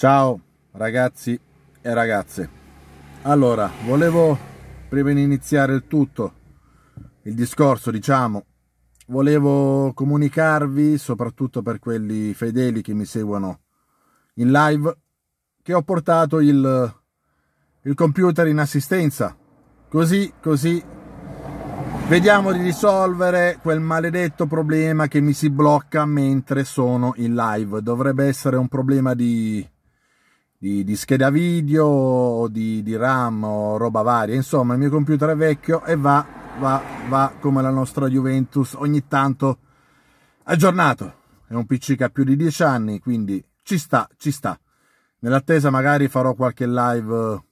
Ciao ragazzi e ragazze. Allora, volevo prima di iniziare il tutto, il discorso, diciamo, volevo comunicarvi, soprattutto per quelli fedeli che mi seguono in live, che ho portato il, il computer in assistenza. Così, così Vediamo di risolvere quel maledetto problema che mi si blocca mentre sono in live. Dovrebbe essere un problema di di, di scheda video o di, di, RAM o roba varia. Insomma, il mio computer è vecchio e va, va, va come la nostra Juventus ogni tanto aggiornato. È un PC che ha più di 10 anni, quindi ci sta, ci sta. Nell'attesa magari farò qualche live eh,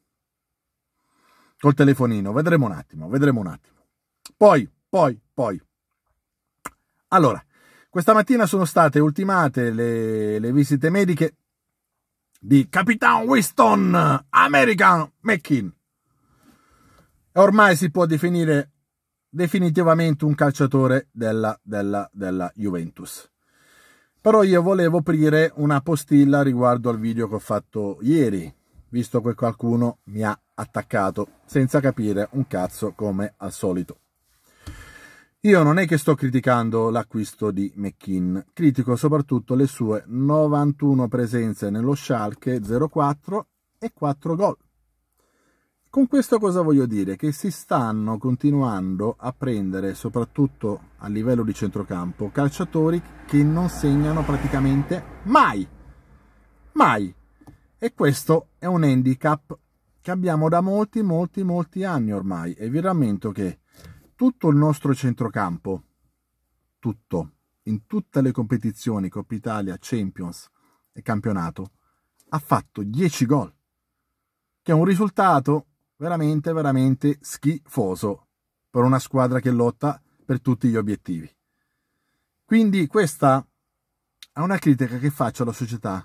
col telefonino, vedremo un attimo, vedremo un attimo. Poi, poi, poi. Allora, questa mattina sono state ultimate le, le visite mediche di Capitan Winston American McKean. Ormai si può definire definitivamente un calciatore della, della, della Juventus. Però io volevo aprire una postilla riguardo al video che ho fatto ieri, visto che qualcuno mi ha attaccato senza capire un cazzo come al solito. Io non è che sto criticando l'acquisto di McKean, critico soprattutto le sue 91 presenze nello Schalke 04 e 4 gol. Con questo cosa voglio dire? Che si stanno continuando a prendere, soprattutto a livello di centrocampo, calciatori che non segnano praticamente mai. Mai. E questo è un handicap che abbiamo da molti, molti, molti anni ormai. E vi rammento che tutto il nostro centrocampo, tutto, in tutte le competizioni, Coppa Italia, Champions e campionato, ha fatto 10 gol, che è un risultato veramente, veramente schifoso per una squadra che lotta per tutti gli obiettivi. Quindi questa è una critica che faccio alla società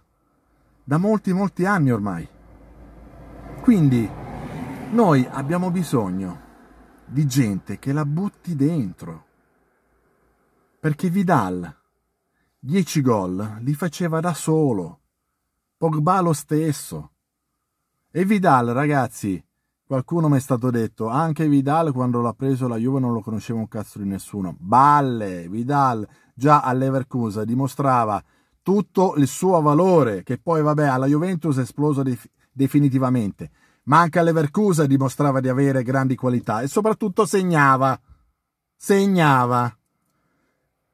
da molti, molti anni ormai. Quindi noi abbiamo bisogno di gente che la butti dentro. Perché Vidal, 10 gol li faceva da solo, Pogba lo stesso. E Vidal, ragazzi, qualcuno mi è stato detto, anche Vidal quando l'ha preso la Juve non lo conosceva un cazzo di nessuno. Balle, Vidal già all'Evercusa dimostrava tutto il suo valore, che poi vabbè alla Juventus è esploso def definitivamente ma anche a Leverkusen dimostrava di avere grandi qualità e soprattutto segnava. Segnava.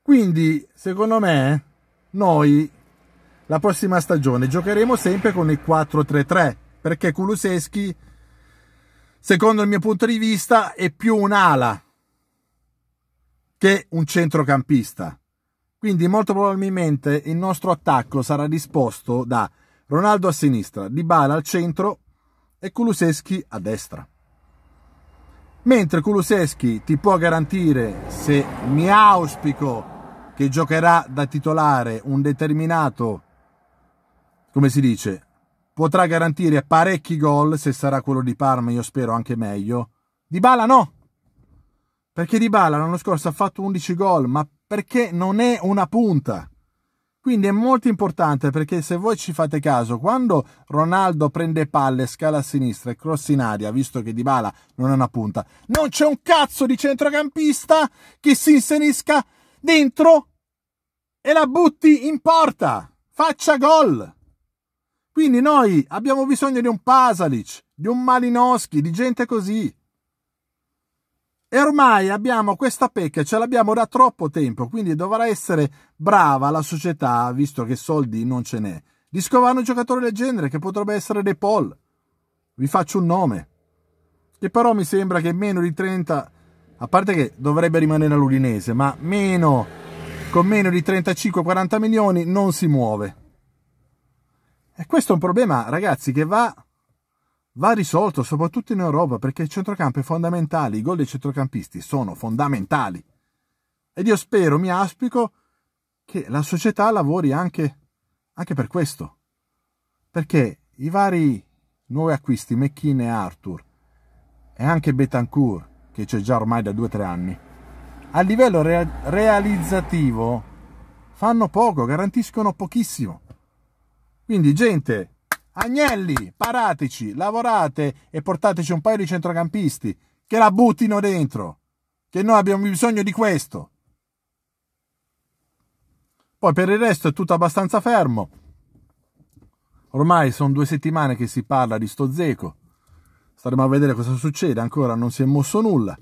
Quindi, secondo me, noi la prossima stagione giocheremo sempre con il 4-3-3 perché Kuluseschi, secondo il mio punto di vista, è più un'ala che un centrocampista. Quindi molto probabilmente il nostro attacco sarà disposto da Ronaldo a sinistra, Dybala al centro e Kuluseschi a destra. Mentre Kuluseschi ti può garantire, se mi auspico che giocherà da titolare un determinato, come si dice, potrà garantire parecchi gol, se sarà quello di Parma, io spero anche meglio. Di Bala no! Perché Di Bala l'anno scorso ha fatto 11 gol, ma perché non è una punta. Quindi è molto importante perché se voi ci fate caso, quando Ronaldo prende palle, scala a sinistra e cross in aria, visto che Dybala non è una punta, non c'è un cazzo di centrocampista che si inserisca dentro e la butti in porta, faccia gol. Quindi noi abbiamo bisogno di un Pasalic, di un Malinowski, di gente così. E ormai abbiamo questa pecca, ce l'abbiamo da troppo tempo, quindi dovrà essere brava la società, visto che soldi non ce n'è, di scovare un giocatore del genere che potrebbe essere De Paul. Vi faccio un nome, che però mi sembra che meno di 30, a parte che dovrebbe rimanere all'Udinese, ma meno, con meno di 35-40 milioni non si muove. E questo è un problema, ragazzi, che va va risolto soprattutto in Europa perché il centrocampo è fondamentale, i gol dei centrocampisti sono fondamentali. Ed io spero, mi aspico che la società lavori anche, anche per questo. Perché i vari nuovi acquisti, McKin e Arthur, e anche Betancourt, che c'è già ormai da 2-3 anni, a livello re- realizzativo fanno poco, garantiscono pochissimo. Quindi gente Agnelli, parateci, lavorate e portateci un paio di centrocampisti che la buttino dentro, che noi abbiamo bisogno di questo. Poi per il resto è tutto abbastanza fermo. Ormai sono due settimane che si parla di sto Zeco. Staremo a vedere cosa succede, ancora non si è mosso nulla.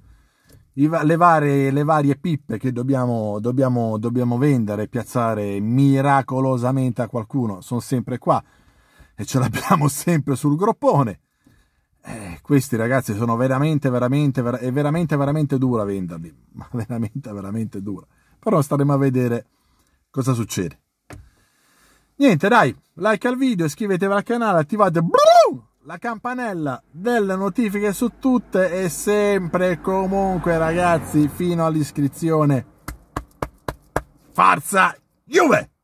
Le varie, le varie pippe che dobbiamo, dobbiamo, dobbiamo vendere e piazzare miracolosamente a qualcuno sono sempre qua e ce l'abbiamo sempre sul groppone. Eh, questi ragazzi sono veramente, veramente, ver- è veramente, veramente dura venderli, ma veramente, veramente dura. Però staremo a vedere cosa succede. Niente, dai, like al video, iscrivetevi al canale, attivate la campanella delle notifiche su tutte e sempre e comunque ragazzi fino all'iscrizione. Forza Juve!